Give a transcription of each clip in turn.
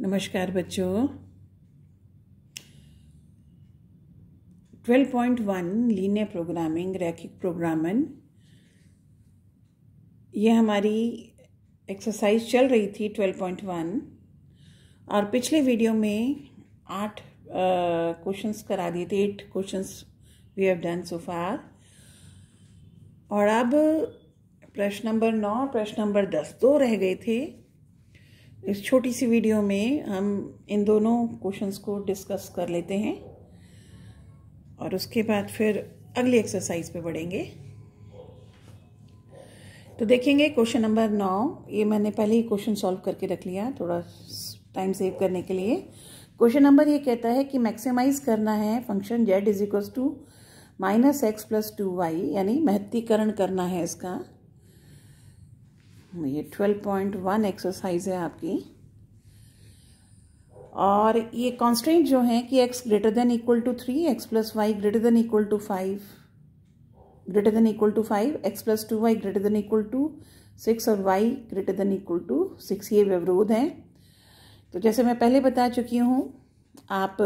नमस्कार बच्चों 12.1 linear programming रैखिक प्रोग्रामन ये हमारी एक्सरसाइज चल रही थी 12.1 और पिछले वीडियो में आठ क्वेश्चंस करा दिए थे eight questions we have done so far और अब प्रश्न नंबर नौ प्रश्न नंबर दस दो रह गए थे इस छोटी सी वीडियो में हम इन दोनों क्वेश्चंस को डिस्कस कर लेते हैं और उसके बाद फिर अगली एक्सरसाइज पे बढ़ेंगे तो देखेंगे क्वेश्चन नंबर नौ ये मैंने पहले ही क्वेश्चन सॉल्व करके रख लिया थोड़ा टाइम सेव करने के लिए क्वेश्चन नंबर ये कहता है कि मैक्सिमाइज करना है function z is equals to minus x plus two y यानी महत्तीकरण करना है इसका ये ट्वेल्व पॉइंट वन एक्सरसाइज है आपकी और ये कॉन्स्टेंट जो है कि x greater than equal to three x plus y greater than equal to five greater than equal to five x plus two y greater than equal to six और y greater than equal to six ये व्यवरोध है तो जैसे मैं पहले बता चुकी हूँ आप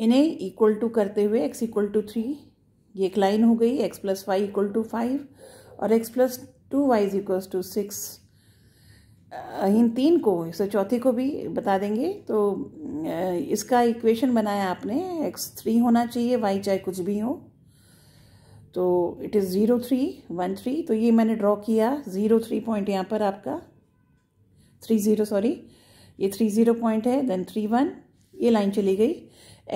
इन्हें इक्वल टू करते हुए एक्स इक्वल टू थ्री ये एक लाइन हो गई x plus y equal to five और x plus two y is equals to six इन तीन को इसे चौथी को भी बता देंगे तो इसका इक्वेशन बनाया आपने एक्स थ्री होना चाहिए वाई चाहे कुछ भी हो तो it is zero three one three तो ये मैंने ड्रॉ किया ज़ीरो थ्री पॉइंट यहाँ पर आपका थ्री ज़ीरो सॉरी ये थ्री ज़ीरो पॉइंट है देन थ्री वन ये लाइन चली गई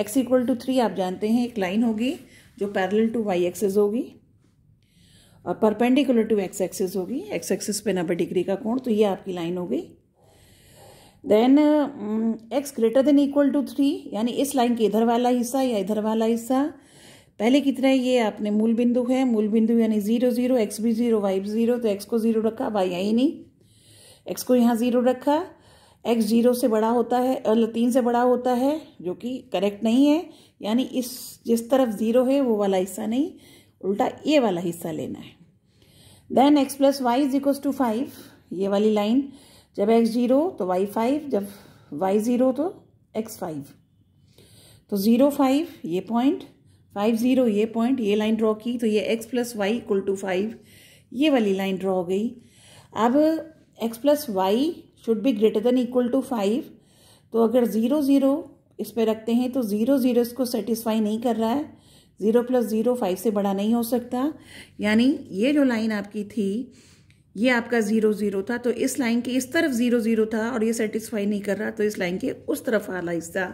एक्स इक्वल टू थ्री आप जानते हैं एक लाइन होगी जो पैरेलल टू वाई एक्सेस होगी और परपेंडिकुलर टू एक्स एक्सिस होगी एक्स एक्सिस पे नब्बे डिग्री का कोण तो ये आपकी लाइन हो गई then x greater than equal to three यानी इस लाइन के इधर वाला हिस्सा या इधर वाला हिस्सा पहले कितना है ये आपने मूल बिंदु है मूल बिंदु यानी जीरो जीरो एक्स भी जीरो वाई भी जीरो तो एक्स को जीरो रखा वाई आई नहीं एक्स को यहाँ जीरो रखा एक्स जीरो से बड़ा होता है तीन से बड़ा होता है जो कि करेक्ट नहीं है यानी इस जिस तरफ जीरो है वो वाला हिस्सा नहीं उल्टा ये वाला हिस्सा लेना है then x plus y is equal to five ये वाली लाइन जब एक्स जीरो तो वाई फाइव जब वाई ज़ीरो तो एक्स फाइव तो ज़ीरो फाइव ये पॉइंट फाइव ज़ीरो ये पॉइंट ये लाइन ड्रॉ की तो ये x plus y equal to five ये वाली लाइन ड्रॉ हो गई अब x plus y should be greater than equal to five तो अगर ज़ीरो ज़ीरो इस पर रखते हैं तो ज़ीरो ज़ीरो इसको सेटिस्फाई नहीं कर रहा है ज़ीरो प्लस ज़ीरो फाइव से बड़ा नहीं हो सकता यानी ये जो लाइन आपकी थी ये आपका ज़ीरो ज़ीरो था तो इस लाइन के इस तरफ ज़ीरो ज़ीरो था और ये सेटिस्फाई नहीं कर रहा तो इस लाइन के उस तरफ वाला हिस्सा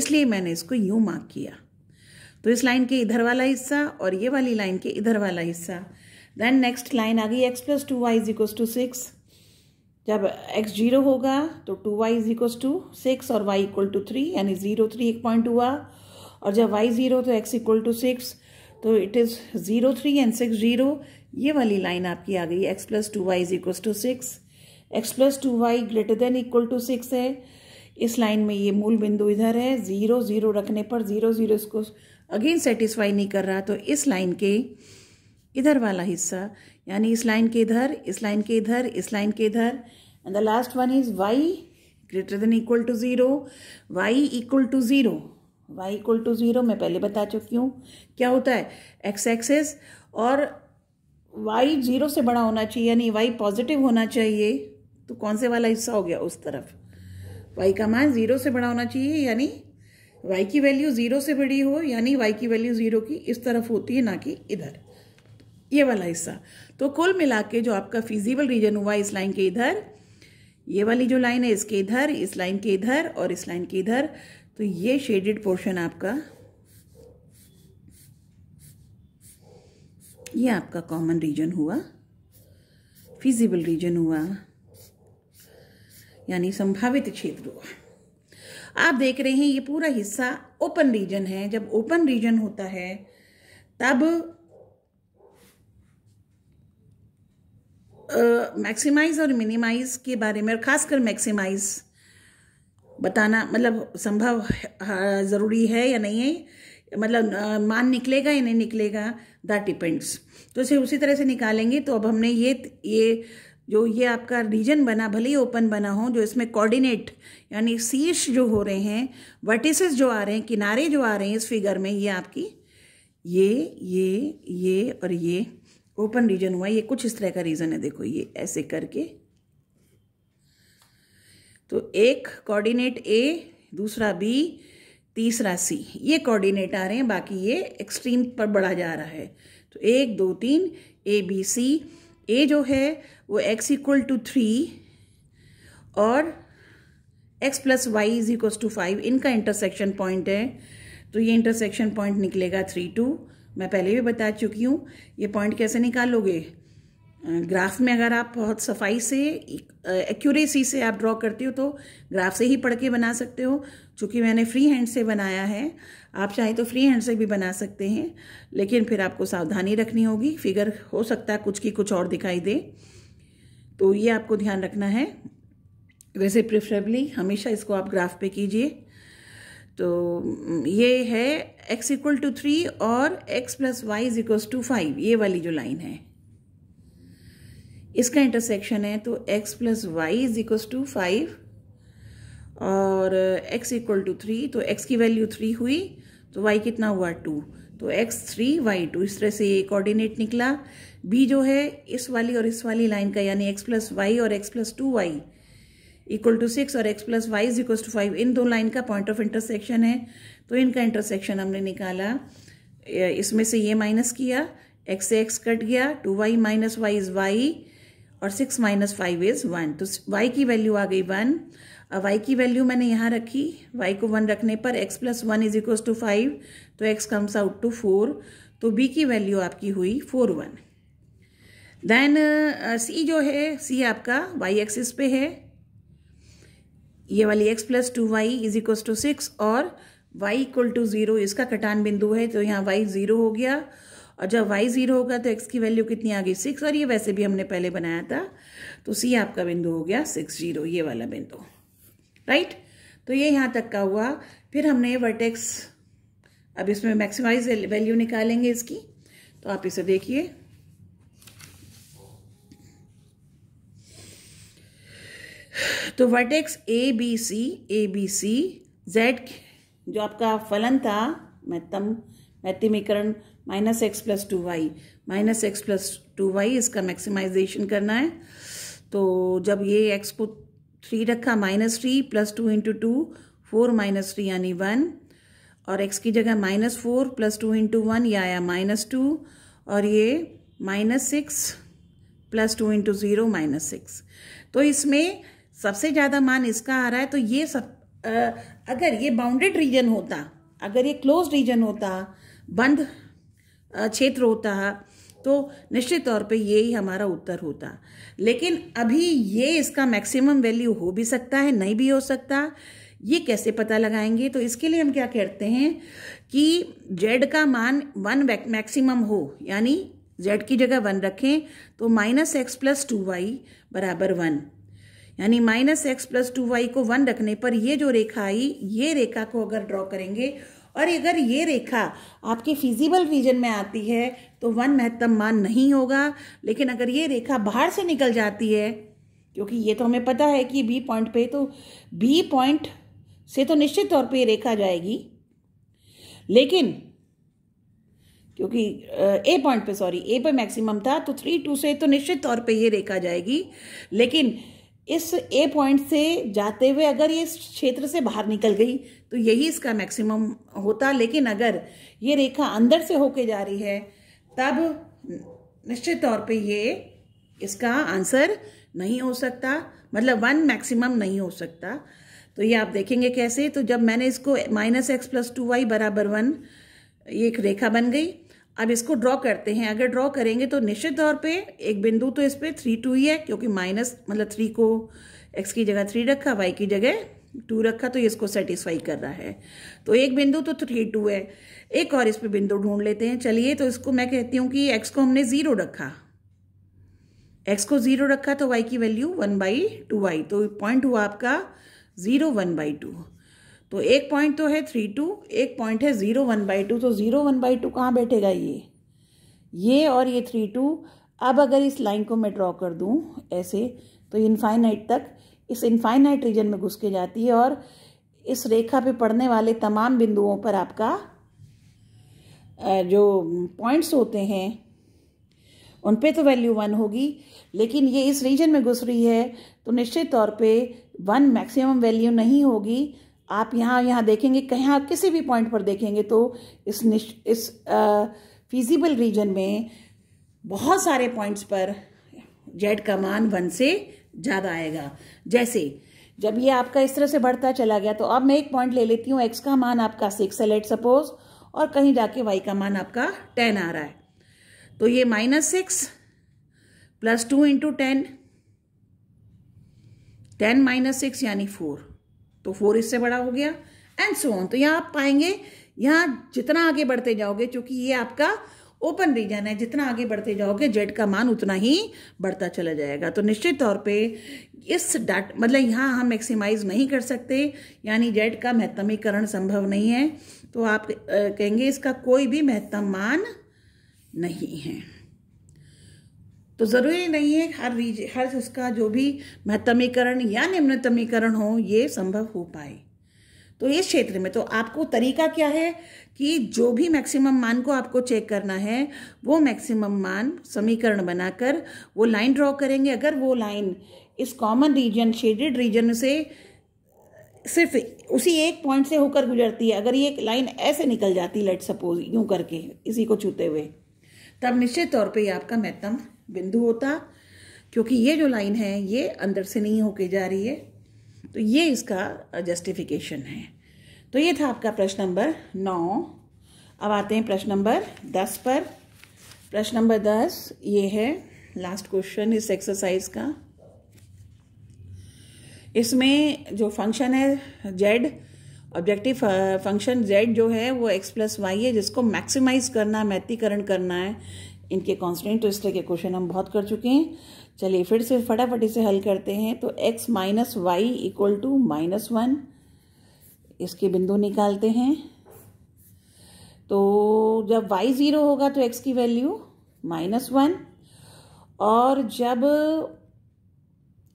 इसलिए मैंने इसको यूँ मार्क किया तो इस लाइन के इधर वाला हिस्सा और ये वाली लाइन के इधर वाला हिस्सा देन नेक्स्ट लाइन आ गई x plus two y is equals to six जब एक्स जीरो होगा तो two y is equals to six और वाई इक्वल टू थ्री यानी जीरो थ्री एक पॉइंट हुआ और जब वाई ज़ीरो तो एक्स इक्वल टू सिक्स तो it is zero three and six zero ये वाली लाइन आपकी आ गई x plus two y is equal to six x plus two y greater than equal to six है इस line में ये मूल बिंदु इधर है ज़ीरो ज़ीरो रखने पर ज़ीरो ज़ीरो इसको अगेन सेटिस्फाई नहीं कर रहा तो इस लाइन के इधर वाला हिस्सा यानी इस लाइन के इधर इस लाइन के इधर इस लाइन के इधर and the last one is y greater than equal to zero y equal to zero y equal to zero मैं पहले बता चुकी हूँ क्या होता है एक्स एक्सेस और y ज़ीरो से बड़ा होना चाहिए यानी y पॉजिटिव होना चाहिए तो कौन से वाला हिस्सा हो गया उस तरफ y का मान ज़ीरो से बड़ा होना चाहिए यानी y की वैल्यू ज़ीरो से बड़ी हो यानी y की वैल्यू ज़ीरो की इस तरफ होती है ना कि इधर ये वाला हिस्सा तो कुल मिला के जो आपका फिजिबल रीजन हुआ इस लाइन के इधर ये वाली जो लाइन है इसके इधर इस लाइन के इधर और इस लाइन के इधर तो ये शेडेड पोर्शन आपका ये आपका कॉमन रीजन हुआ फिजिबल रीजन हुआ यानी संभावित क्षेत्र हुआ आप देख रहे हैं ये पूरा हिस्सा ओपन रीजन है जब ओपन रीजन होता है तब मैक्सिमाइज और मिनिमाइज के बारे में और खासकर मैक्सिमाइज बताना मतलब संभव हाँ, ज़रूरी है या नहीं है मतलब मान निकलेगा या नहीं निकलेगा दैट डिपेंड्स तो इसे उसी तरह से निकालेंगे तो अब हमने ये ये जो ये आपका रीजन बना भले ही ओपन बना हो जो इसमें कोऑर्डिनेट यानी शीर्ष जो हो रहे हैं वर्टिसेस जो आ रहे हैं किनारे जो आ रहे हैं इस फिगर में ये आपकी ये ये ये और ये ओपन रीजन हुआ ये कुछ इस तरह का रीजन है देखो ये ऐसे करके तो एक कोऑर्डिनेट ए दूसरा बी तीसरा सी ये कोऑर्डिनेट आ रहे हैं बाकी ये एक्सट्रीम पर बढ़ा जा रहा है तो एक दो तीन ए बी सी ए जो है वो एक्स इक्वल टू थ्री और x plus y is equal to five इनका इंटरसेक्शन पॉइंट है तो ये इंटरसेक्शन पॉइंट निकलेगा थ्री टू मैं पहले भी बता चुकी हूँ ये पॉइंट कैसे निकालोगे ग्राफ में अगर आप बहुत सफाई से एक्यूरेसी से आप ड्रॉ करते हो तो ग्राफ से ही पढ़ के बना सकते हो चूँकि मैंने फ्री हैंड से बनाया है आप चाहे तो फ्री हैंड से भी बना सकते हैं लेकिन फिर आपको सावधानी रखनी होगी फिगर हो सकता है कुछ की कुछ और दिखाई दे तो ये आपको ध्यान रखना है वैसे प्रिफरेबली हमेशा इसको आप ग्राफ पे कीजिए तो ये है एक्स इक्वल टू थ्री और x plus y is equals to five ये वाली जो लाइन है इसका इंटरसेक्शन है तो x plus y is equal to five और uh, x equal to three तो x की वैल्यू थ्री हुई तो y कितना हुआ टू तो x थ्री वाई टू इस तरह से ये कोऑर्डिनेट निकला b जो है इस वाली और इस वाली लाइन का यानी x प्लस वाई और x plus two y equal to six और x plus y is equal to five इन दो लाइन का पॉइंट ऑफ इंटरसेक्शन है तो इनका इंटरसेक्शन हमने निकाला इसमें से ये माइनस किया x से x कट गया two y minus y is y और six minus five is one तो वाई की वैल्यू आ गई वन वाई की वैल्यू मैंने यहाँ रखी वाई को वन रखने पर x plus one is equal to five तो x comes out to four तो बी की वैल्यू आपकी हुई फोर वन देन सी जो है सी आपका वाई एक्सिस पे है ये वाली x plus two y is equal to six और वाई इक्वल टू ज़ीरो इसका कटान बिंदु है तो यहाँ वाई ज़ीरो हो गया और जब वाई ज़ीरो होगा तो एक्स की वैल्यू कितनी आ गई सिक्स और ये वैसे भी हमने पहले बनाया था तो सी आपका बिंदु हो गया सिक्स जीरो ये वाला बिंदु राइट तो ये यहाँ तक का हुआ फिर हमने वर्टेक्स अब इसमें मैक्सिमाइज वैल्यू निकालेंगे इसकी तो आप इसे देखिए तो vertex A B C A B C z जो आपका फलन था मैतम मैतिमीकरण minus x plus two y minus x plus two y इसका मैक्सिमाइजेशन करना है तो जब ये एक्स को थ्री रखा minus three plus two into two four minus three यानी वन और एक्स की जगह minus four plus two into one ये आया माइनस टू और ये minus six plus two into zero minus six तो इसमें सबसे ज़्यादा मान इसका आ रहा है तो ये सब आ, अगर ये बाउंडेड रीजन होता अगर ये क्लोज रीजन होता बंद क्षेत्र होता है तो निश्चित तौर पे ये ही हमारा उत्तर होता लेकिन अभी ये इसका मैक्सिमम वैल्यू हो भी सकता है नहीं भी हो सकता ये कैसे पता लगाएंगे तो इसके लिए हम क्या कहते हैं कि जेड का मान वन मैक्सिमम हो यानी जेड की जगह वन रखें तो minus x plus two y बराबर वन यानी minus x plus two y को वन रखने पर ये जो रेखा आई ये रेखा को अगर ड्रॉ करेंगे और अगर ये रेखा आपके फिजिबल रीजन में आती है तो वन महत्तम मान नहीं होगा लेकिन अगर ये रेखा बाहर से निकल जाती है क्योंकि ये तो हमें पता है कि बी पॉइंट पे तो बी पॉइंट से तो निश्चित तौर पे रेखा जाएगी लेकिन क्योंकि ए पॉइंट पे सॉरी ए पे मैक्सिमम था तो थ्री टू से तो निश्चित तौर पे ये रेखा जाएगी लेकिन इस ए पॉइंट से जाते हुए अगर ये क्षेत्र से बाहर निकल गई तो यही इसका मैक्सिमम होता लेकिन अगर ये रेखा अंदर से होके जा रही है तब निश्चित तौर पे ये इसका आंसर नहीं हो सकता मतलब वन मैक्सिमम नहीं हो सकता तो ये आप देखेंगे कैसे तो जब मैंने इसको minus x plus two y बराबर वन ये एक रेखा बन गई अब इसको ड्रॉ करते हैं अगर ड्रॉ करेंगे तो निश्चित तौर पे एक बिंदु तो इस पर थ्री टू ही है क्योंकि माइनस मतलब थ्री को एक्स की जगह थ्री रखा वाई की जगह टू रखा तो इसको सेटिस्फाई कर रहा है तो एक बिंदु तो थ्री टू है एक और इस पर बिंदु ढूंढ लेते हैं चलिए तो इसको मैं कहती हूँ कि एक्स को हमने ज़ीरो रखा एक्स को ज़ीरो रखा तो वाई की value one by two y तो पॉइंट हुआ आपका ज़ीरो वन बाई टू तो एक पॉइंट तो है थ्री टू एक पॉइंट है ज़ीरो वन बाई टू तो ज़ीरो वन बाई टू कहाँ बैठेगा ये ये और ये थ्री टू अब अगर इस लाइन को मैं ड्रॉ कर दूँ ऐसे तो इनफाइनाइट तक इस इनफाइनाइट रीजन में घुस के जाती है और इस रेखा पे पड़ने वाले तमाम बिंदुओं पर आपका जो पॉइंट्स होते हैं उन पे तो वैल्यू वन होगी लेकिन ये इस रीजन में घुस रही है तो निश्चित तौर पे वन मैक्सिमम वैल्यू नहीं होगी आप यहाँ यहाँ देखेंगे कहीं किसी भी पॉइंट पर देखेंगे तो इस निश इस फिजिबल रीजन में बहुत सारे पॉइंट्स पर जेड का मान वन से ज़्यादा आएगा जैसे जब ये आपका इस तरह से बढ़ता चला गया तो अब मैं एक पॉइंट ले लेती हूँ एक्स का मान आपका सिक्स है लेट सपोज और कहीं जाके वाई का मान आपका टेन आ रहा है तो ये minus six plus two into ten ten minus six यानी फोर तो फोर इससे बड़ा हो गया एंड सो ऑन तो यहाँ आप पाएंगे यहाँ जितना आगे बढ़ते जाओगे क्योंकि ये आपका ओपन रीजन है जितना आगे बढ़ते जाओगे जेड का मान उतना ही बढ़ता चला जाएगा तो निश्चित तौर पे इस डाट मतलब यहाँ हम मैक्सिमाइज नहीं कर सकते यानी जेड का महत्तमीकरण संभव नहीं है तो आप कहेंगे इसका कोई भी महत्तम मान नहीं है तो ज़रूरी नहीं है हर रीज हर उसका जो भी महत्तमीकरण या निम्नतमीकरण हो ये संभव हो पाए तो इस क्षेत्र में तो आपको तरीका क्या है कि जो भी मैक्सिमम मान को आपको चेक करना है वो मैक्सिमम मान समीकरण बनाकर वो लाइन ड्रॉ करेंगे अगर वो लाइन इस कॉमन रीजन शेडेड रीजन से सिर्फ उसी एक पॉइंट से होकर गुजरती है अगर ये एक लाइन ऐसे निकल जाती लेट सपोज यूं करके इसी को छूते हुए तब निश्चित तौर पे ये आपका महत्तम बिंदु होता क्योंकि ये जो लाइन है ये अंदर से नहीं होके जा रही है तो ये इसका जस्टिफिकेशन है तो ये था आपका प्रश्न नंबर नौ अब आते हैं प्रश्न नंबर दस पर प्रश्न नंबर दस ये है लास्ट क्वेश्चन इस एक्सरसाइज का इसमें जो फंक्शन है जेड ऑब्जेक्टिव फंक्शन जेड जो है वो एक्स प्लस वाई है जिसको मैक्सिमाइज करना है मैत्तीकरण करना है इनके कॉन्स्टेंट तो इस तरह के क्वेश्चन हम बहुत कर चुके हैं चलिए फिर से फटाफट इसे हल करते हैं तो x minus y equal to minus one इसके बिंदु निकालते हैं तो जब वाई ज़ीरो होगा तो एक्स की वैल्यू माइनस वन और जब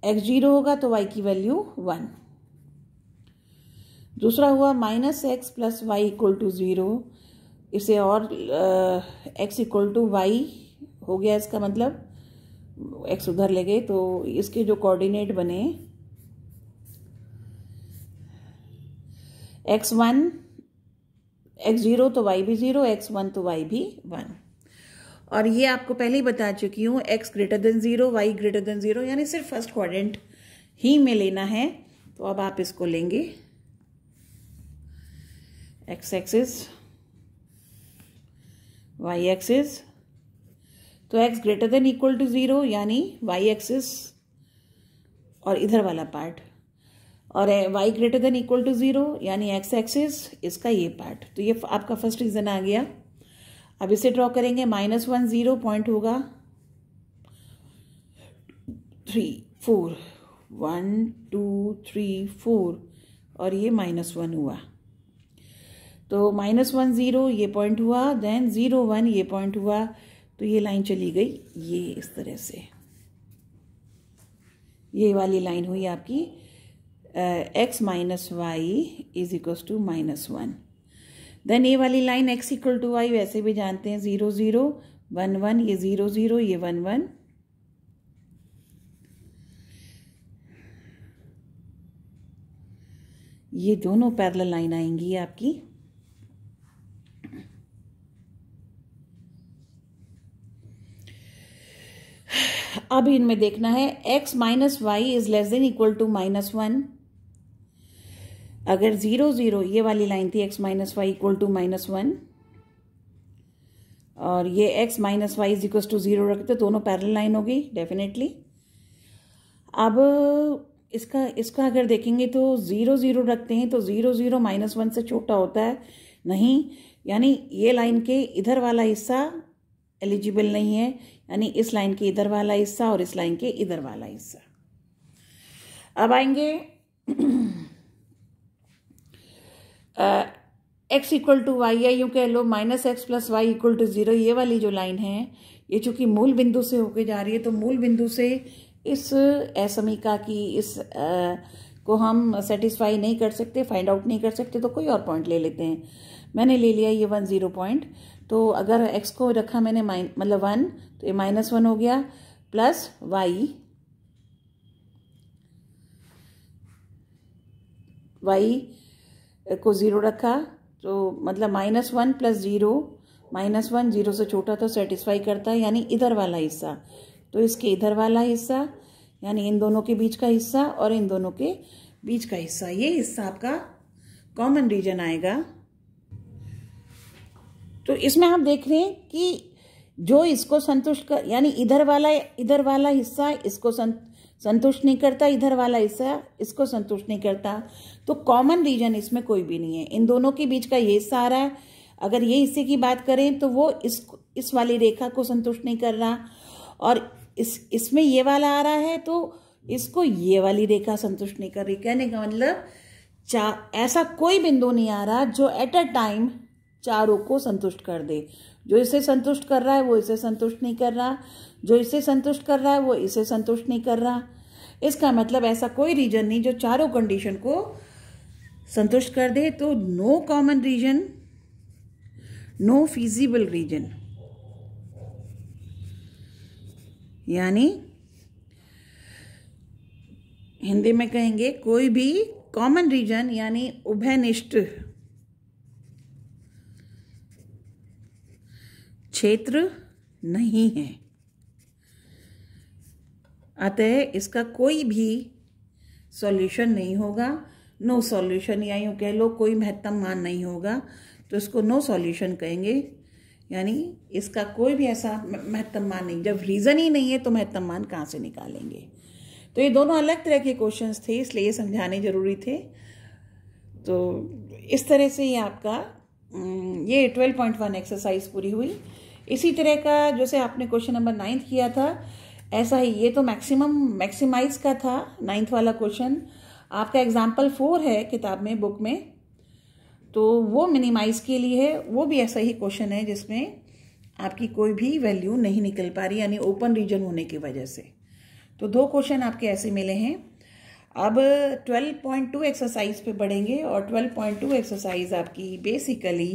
एक्स जीरो होगा तो वाई की वैल्यू वन दूसरा हुआ minus x plus y equal to zero इसे और एक्स इक्वल टू वाई हो गया इसका मतलब एक्स उधर ले गए तो इसके जो कोऑर्डिनेट बने एक्स वन एक्स ज़ीरो तो वाई भी ज़ीरो एक्स वन तो वाई भी वन और ये आपको पहले ही बता चुकी हूँ x greater than zero y greater than zero यानी सिर्फ फर्स्ट क्वाड्रेंट ही में लेना है तो अब आप इसको लेंगे एक्स एक्सिस वाई एक्सिस तो x greater than equal to zero यानी वाई एक्सिस और इधर वाला पार्ट और y greater than equal to zero यानी एक्स एक्सिस इसका ये पार्ट तो ये आपका फर्स्ट रीज़न आ गया अब इसे ड्रॉ करेंगे माइनस वन ज़ीरो पॉइंट होगा three four one two three four और ये माइनस वन हुआ तो माइनस वन ज़ीरो ये पॉइंट हुआ देन ज़ीरो वन ये पॉइंट हुआ तो ये लाइन चली गई ये इस तरह से ये वाली लाइन हुई आपकी x minus y is equal to minus one then ये वाली line x equal to y वैसे भी जानते हैं ज़ीरो ज़ीरो वन वन ये ज़ीरो ज़ीरो ये वन वन ये दोनों पैरल लाइन आएंगी आपकी अब इनमें देखना है x minus y is less than equal to minus one अगर ज़ीरो ज़ीरो ये वाली लाइन थी x minus y equal to minus one और ये x minus y is equal to zero रखते दोनों पैरल लाइन होगी डेफिनेटली अब इसका इसका अगर देखेंगे तो ज़ीरो ज़ीरो रखते हैं तो ज़ीरो ज़ीरो माइनस वन से छोटा होता है नहीं यानी ये लाइन के इधर वाला हिस्सा एलिजिबल नहीं है यानी इस लाइन के इधर वाला हिस्सा और इस लाइन के इधर वाला हिस्सा अब आएंगे एक्स इक्वल टू वाई या यूँ कह लो minus x plus y equal to zero ये वाली जो लाइन है ये चूंकि मूल बिंदु से होके जा रही है तो मूल बिंदु से इस असमिका की इस आ, को हम सेटिस्फाई नहीं कर सकते फाइंड आउट नहीं कर सकते तो कोई और पॉइंट ले लेते हैं मैंने ले लिया ये वन ज़ीरो पॉइंट तो अगर एक्स को रखा मैंने मतलब वन तो ये माइनस वन हो गया प्लस वाई वाई को ज़ीरो रखा तो मतलब minus one plus zero minus one zero से छोटा तो सेटिस्फाई करता है यानी इधर वाला हिस्सा तो इसके इधर वाला हिस्सा यानी इन दोनों के बीच का हिस्सा और इन दोनों के बीच का हिस्सा ये हिस्सा आपका कॉमन रीजन आएगा तो इसमें आप देख रहे हैं कि जो इसको संतुष्ट कर यानी इधर वाला इधर वाला हिस्सा इसको संत संतुष्ट नहीं करता इधर वाला हिस्सा इसको संतुष्ट नहीं करता तो कॉमन रीजन इसमें कोई भी नहीं है इन दोनों के बीच का ये हिस्सा आ रहा है अगर ये हिस्से की बात करें तो वो इस इस वाली रेखा को संतुष्ट नहीं कर रहा और इस इसमें ये वाला आ रहा है तो इसको ये वाली रेखा संतुष्ट नहीं कर रही कहने का मतलब चा ऐसा कोई बिंदु नहीं आ रहा जो एट अ टाइम चारों को संतुष्ट कर दे जो इसे संतुष्ट कर रहा है वो इसे संतुष्ट नहीं कर रहा जो इसे संतुष्ट कर रहा है वो इसे संतुष्ट नहीं कर रहा इसका मतलब ऐसा कोई रीजन नहीं जो चारों कंडीशन को संतुष्ट कर दे तो no common region no feasible region यानी हिंदी में कहेंगे कोई भी कॉमन रीजन यानी उभयनिष्ठ क्षेत्र नहीं है अतः इसका कोई भी सॉल्यूशन नहीं होगा नो सॉल्यूशन या यूँ कह लो कोई महत्तम मान नहीं होगा तो इसको नो सॉल्यूशन कहेंगे यानी इसका कोई भी ऐसा महत्तम मान नहीं जब रीज़न ही नहीं है तो महत्तम मान कहाँ से निकालेंगे तो ये दोनों अलग तरह के क्वेश्चंस थे इसलिए ये समझाने ज़रूरी थे तो इस तरह से ये आपका ये ट्वेल्व पॉइंट वन एक्सरसाइज पूरी हुई इसी तरह का जैसे आपने क्वेश्चन नंबर नाइन्थ किया था ऐसा ही ये तो मैक्सिमम मैक्सिमाइज का था नाइन्थ वाला क्वेश्चन आपका एग्जाम्पल फोर है किताब में बुक में तो वो मिनिमाइज के लिए है वो भी ऐसा ही क्वेश्चन है जिसमें आपकी कोई भी वैल्यू नहीं निकल पा रही यानी ओपन रीजन होने की वजह से तो दो क्वेश्चन आपके ऐसे मिले हैं अब 12.2 एक्सरसाइज पे बढ़ेंगे और 12.2 एक्सरसाइज आपकी बेसिकली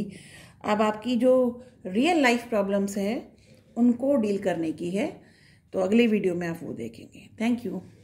अब आपकी जो रियल लाइफ प्रॉब्लम्स हैं उनको डील करने की है तो अगले वीडियो में आप वो देखेंगे थैंक यू